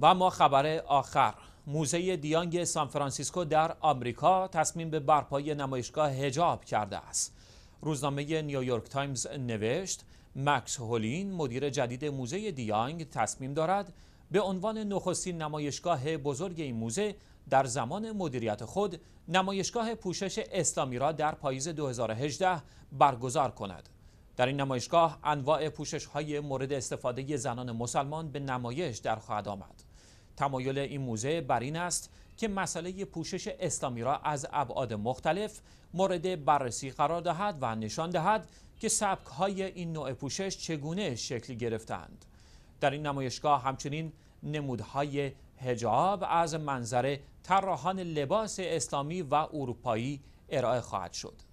و ما خبر آخر موزه دیانگ سانفرانسیسکو در آمریکا تصمیم به برپای نمایشگاه هجاب کرده است روزنامه نیویورک تایمز نوشت مکس هولین مدیر جدید موزه دیانگ تصمیم دارد به عنوان نخستین نمایشگاه بزرگ این موزه در زمان مدیریت خود نمایشگاه پوشش اسلامی را در پاییز 2018 برگزار کند در این نمایشگاه انواع پوشش های مورد استفاده زنان مسلمان به نمایش در خواهد آمد تمایل این موزه بر این است که مسئله پوشش اسلامی را از ابعاد مختلف مورد بررسی قرار دهد و نشان دهد که سبک های این نوع پوشش چگونه شکل گرفتند در این نمایشگاه همچنین نمودهای هجاب از منظر طراحان لباس اسلامی و اروپایی ارائه خواهد شد